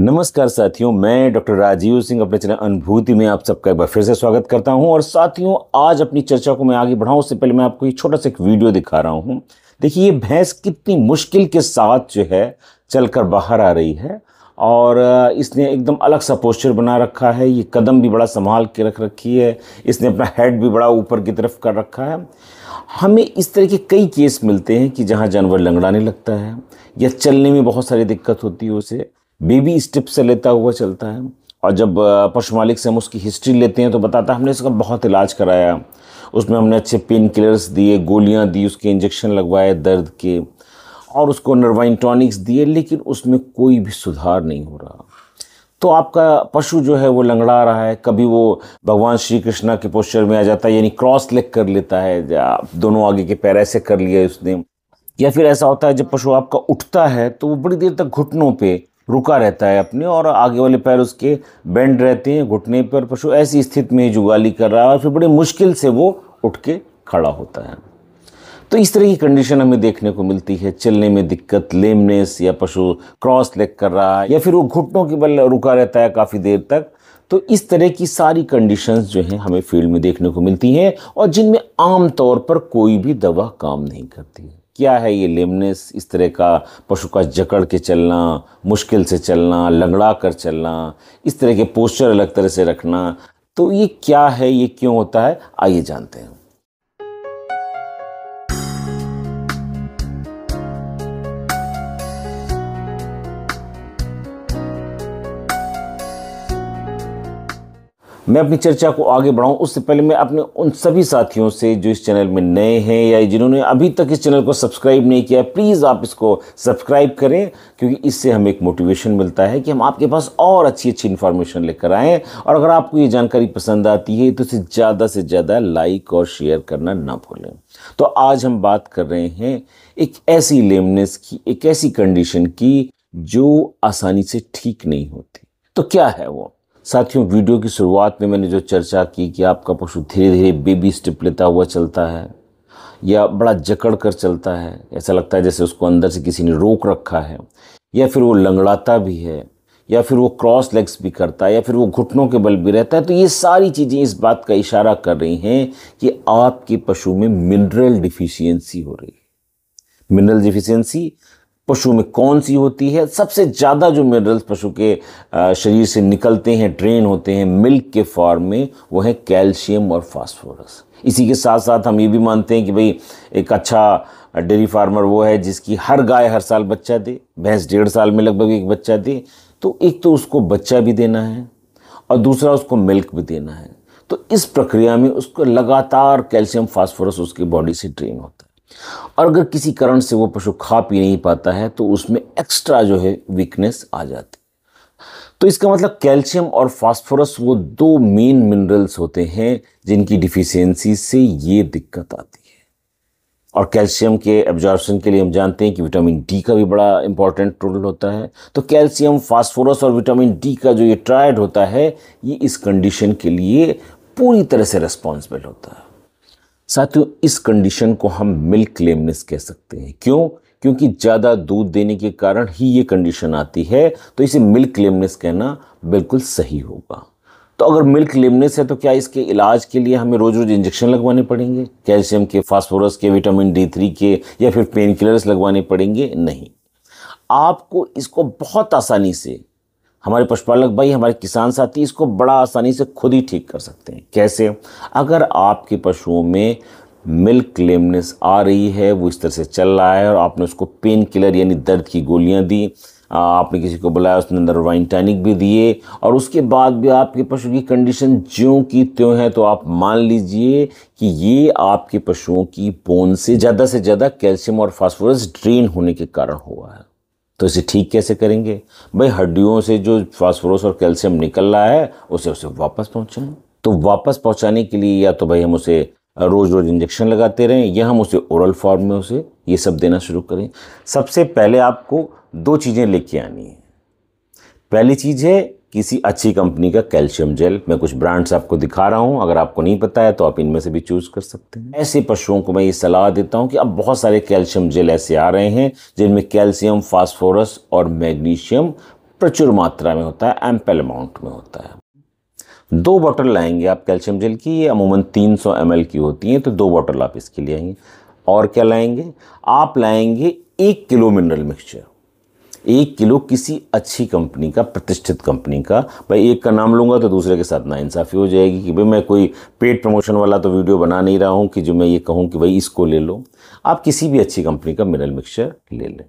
नमस्कार साथियों मैं डॉक्टर राजीव सिंह अपने चैनल अनुभूति में आप सबका एक बार फिर से स्वागत करता हूं और साथियों आज अपनी चर्चा को मैं आगे बढ़ाऊं उससे पहले मैं आपको ये छोटा सा एक वीडियो दिखा रहा हूं देखिए ये भैंस कितनी मुश्किल के साथ जो है चलकर बाहर आ रही है और इसने एकदम अलग सा पोस्चर बना रखा है ये कदम भी बड़ा संभाल के रख रखी है इसने अपना हेड भी बड़ा ऊपर की तरफ कर रखा है हमें इस तरह के कई केस मिलते हैं कि जहाँ जानवर लंगड़ाने लगता है या चलने में बहुत सारी दिक्कत होती है उसे बेबी स्टेप से लेता हुआ चलता है और जब पशु मालिक से हम उसकी हिस्ट्री लेते हैं तो बताता है हमने इसका बहुत इलाज कराया उसमें हमने अच्छे पेन किलर्स दिए गोलियां दी उसके इंजेक्शन लगवाए दर्द के और उसको नर्वाइन टॉनिक्स दिए लेकिन उसमें कोई भी सुधार नहीं हो रहा तो आपका पशु जो है वो लंगड़ा रहा है कभी वो भगवान श्री कृष्णा के पोस्चर में आ जाता है यानी क्रॉस लेग कर लेता है दोनों आगे के पैर ऐसे कर लिए उसने या फिर ऐसा होता है जब पशु आपका उठता है तो वो बड़ी देर तक घुटनों पे रुका रहता है अपने और आगे वाले पैर उसके बेंड रहते हैं घुटने पर पशु ऐसी स्थिति में जुगाली कर रहा है और फिर बड़ी मुश्किल से वो उठ के खड़ा होता है तो इस तरह की कंडीशन हमें देखने को मिलती है चलने में दिक्कत लेमनेस या पशु क्रॉस लेग कर रहा है या फिर वो घुटनों के बल रुका रहता है काफ़ी देर तक तो इस तरह की सारी कंडीशंस जो हैं हमें फील्ड में देखने को मिलती हैं और जिनमें आम तौर पर कोई भी दवा काम नहीं करती है क्या है ये लेमनेस इस तरह का पशु का जकड़ के चलना मुश्किल से चलना लंगड़ा कर चलना इस तरह के पोस्चर अलग तरह से रखना तो ये क्या है ये क्यों होता है आइए जानते हैं मैं अपनी चर्चा को आगे बढ़ाऊं उससे पहले मैं अपने उन सभी साथियों से जो इस चैनल में नए हैं या जिन्होंने अभी तक इस चैनल को सब्सक्राइब नहीं किया प्लीज़ आप इसको सब्सक्राइब करें क्योंकि इससे हमें एक मोटिवेशन मिलता है कि हम आपके पास और अच्छी अच्छी इन्फॉर्मेशन लेकर आएँ और अगर आपको ये जानकारी पसंद आती है तो इसे ज़्यादा से ज़्यादा लाइक और शेयर करना ना भूलें तो आज हम बात कर रहे हैं एक ऐसी लेमनेस की एक ऐसी कंडीशन की जो आसानी से ठीक नहीं होती तो क्या है वो साथियों वीडियो की शुरुआत में मैंने जो चर्चा की कि आपका पशु धीरे धीरे बेबी स्टेप लेता हुआ चलता है या बड़ा जकड़ कर चलता है ऐसा लगता है जैसे उसको अंदर से किसी ने रोक रखा है या फिर वो लंगड़ाता भी है या फिर वो क्रॉस लेग्स भी करता है या फिर वो घुटनों के बल भी रहता है तो ये सारी चीज़ें इस बात का इशारा कर रही हैं कि आपके पशु में मिनरल डिफिशियंसी हो रही है मिनरल डिफिशियंसी पशु में कौन सी होती है सबसे ज़्यादा जो मिनरल्स पशु के शरीर से निकलते हैं ड्रेन होते हैं मिल्क के फॉर्म में वो है कैल्शियम और फास्फोरस इसी के साथ साथ हम ये भी मानते हैं कि भाई एक अच्छा डेयरी फार्मर वो है जिसकी हर गाय हर साल बच्चा दे भैंस डेढ़ साल में लगभग एक बच्चा दे तो एक तो उसको बच्चा भी देना है और दूसरा उसको मिल्क भी देना है तो इस प्रक्रिया में उसको लगातार कैल्शियम फास्फोरस उसकी बॉडी से ड्रेन होता है और अगर किसी कारण से वो पशु खा पी नहीं पाता है तो उसमें एक्स्ट्रा जो है वीकनेस आ जाती तो इसका मतलब कैल्शियम और फास्फोरस वो दो मेन मिनरल्स होते हैं जिनकी डिफिशियंसी से ये दिक्कत आती है और कैल्शियम के एब्जॉर्बन के लिए हम जानते हैं कि विटामिन डी का भी बड़ा इंपॉर्टेंट रोल होता है तो कैल्शियम फास्फोरस और विटामिन डी का जो ये ट्रायड होता है ये इस कंडीशन के लिए पूरी तरह से रिस्पॉन्सिबल होता है साथियों इस कंडीशन को हम मिल्क लेमनेस कह सकते हैं क्यों क्योंकि ज़्यादा दूध देने के कारण ही ये कंडीशन आती है तो इसे मिल्क लेमनेस कहना बिल्कुल सही होगा तो अगर मिल्क लेमनेस है तो क्या इसके इलाज के लिए हमें रोज़ रोज़ इंजेक्शन लगवाने पड़ेंगे कैल्शियम के फास्फोरस के विटामिन डी थ्री के या फिर पेन किलर्स लगवाने पड़ेंगे नहीं आपको इसको बहुत आसानी से हमारे पशुपालक भाई हमारे किसान साथी इसको बड़ा आसानी से खुद ही ठीक कर सकते हैं कैसे अगर आपके पशुओं में मिल्क लेमनेस आ रही है वो इस तरह से चल रहा है और आपने उसको पेन किलर यानी दर्द की गोलियां दी आपने किसी को बुलाया उसने अंदर वाइन टैनिक भी दिए और उसके बाद भी आपके पशु की कंडीशन ज्यों की त्यों है तो आप मान लीजिए कि ये आपके पशुओं की बोन से ज़्यादा से ज़्यादा कैल्शियम और फास्फोरस ड्रेन होने के कारण हुआ है तो इसे ठीक कैसे करेंगे भाई हड्डियों से जो फास्फोरस और कैल्शियम निकल रहा है उसे उसे वापस पहुँचाएँ तो वापस पहुँचाने के लिए या तो भाई हम उसे रोज़ रोज़ इंजेक्शन लगाते रहें या हम उसे ओरल फॉर्म में उसे ये सब देना शुरू करें सबसे पहले आपको दो चीज़ें लेके आनी है पहली चीज़ है किसी अच्छी कंपनी का कैल्शियम जेल मैं कुछ ब्रांड्स आपको दिखा रहा हूँ अगर आपको नहीं पता है तो आप इनमें से भी चूज़ कर सकते हैं ऐसे पशुओं को मैं ये सलाह देता हूँ कि अब बहुत सारे कैल्शियम जेल ऐसे आ रहे हैं जिनमें कैल्शियम फास्फोरस और मैग्नीशियम प्रचुर मात्रा में होता है एम्पल अमाउंट में होता है दो बॉटल लाएंगे आप कैल्शियम जेल की ये अमूमन 300 सौ की होती हैं तो दो बॉटल आप इसके लिए आएंगे और क्या लाएंगे आप लाएंगे एक किलो मिनरल मिक्सचर एक किलो किसी अच्छी कंपनी का प्रतिष्ठित कंपनी का भाई एक का नाम लूँगा तो दूसरे के साथ नाइंसाफ़ी हो जाएगी कि भाई मैं कोई पेड प्रमोशन वाला तो वीडियो बना नहीं रहा हूँ कि जो मैं ये कहूँ कि भाई इसको ले लो आप किसी भी अच्छी कंपनी का मिनरल मिक्सचर ले लें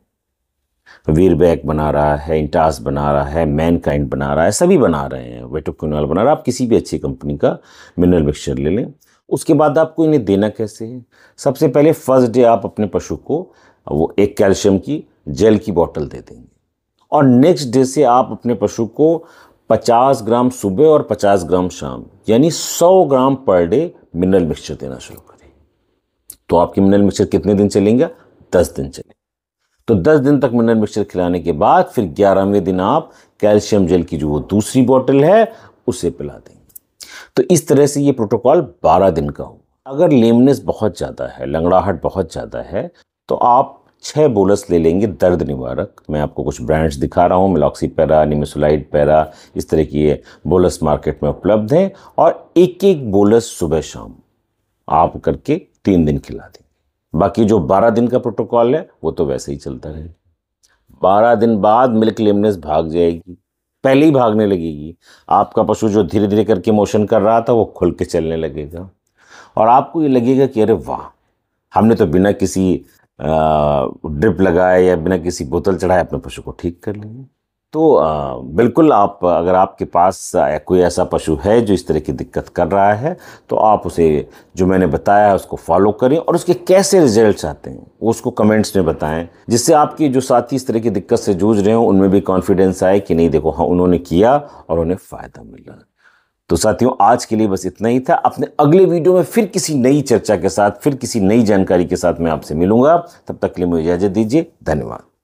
वीर बैग बना रहा है इंटास बना रहा है मैन काइंड बना रहा है सभी बना रहे हैं वेटोक्यूनल बना रहा है आप किसी भी अच्छी कंपनी का मिनरल मिक्सचर ले लें उसके बाद आपको इन्हें देना कैसे है सबसे पहले फर्स्ट डे आप अपने पशु को वो एक कैल्शियम की जेल की बॉटल दे देंगे और नेक्स्ट डे से आप अपने पशु को 50 ग्राम सुबह और 50 ग्राम शाम यानी 100 ग्राम पर डे मिनरल मिक्सचर देना शुरू करें तो आपकी मिनरल मिक्सचर कितने दिन चलेंगे 10 दिन चलेंगे तो 10 दिन तक मिनरल मिक्सचर खिलाने के बाद फिर ग्यारहवें दिन आप कैल्शियम जेल की जो वो दूसरी बॉटल है उसे पिला देंगे तो इस तरह से ये प्रोटोकॉल 12 दिन का हो अगर लेमनेस बहुत ज़्यादा है लंगड़ाहट बहुत ज़्यादा है तो आप छः बोलस ले लेंगे दर्द निवारक मैं आपको कुछ ब्रांड्स दिखा रहा हूँ मिलॉक्सी पैरा निमेसोलाइड पैरा इस तरह की ये बोलस मार्केट में उपलब्ध हैं और एक एक बोलस सुबह शाम आप करके तीन दिन खिला देंगे बाकी जो बारह दिन का प्रोटोकॉल है वो तो वैसे ही चलता रहेगा बारह दिन बाद मिल्क लेमनेस भाग जाएगी पहले ही भागने लगेगी आपका पशु जो धीरे धीरे करके मोशन कर रहा था वो खुल के चलने लगेगा और आपको ये लगेगा कि अरे वाह हमने तो बिना किसी ड्रिप लगाए या बिना किसी बोतल चढ़ाए अपने पशु को ठीक कर लिया तो बिल्कुल आप अगर आपके पास कोई ऐसा पशु है जो इस तरह की दिक्कत कर रहा है तो आप उसे जो मैंने बताया है उसको फॉलो करें और उसके कैसे रिजल्ट्स आते हैं उसको कमेंट्स में बताएं जिससे आपके जो साथी इस तरह की दिक्कत से जूझ रहे हो उनमें भी कॉन्फिडेंस आए कि नहीं देखो हाँ उन्होंने किया और उन्हें फ़ायदा मिल रहा है तो साथियों आज के लिए बस इतना ही था अपने अगले वीडियो में फिर किसी नई चर्चा के साथ फिर किसी नई जानकारी के साथ मैं आपसे मिलूंगा तब तक के लिए मुझे इजाज़त दीजिए धन्यवाद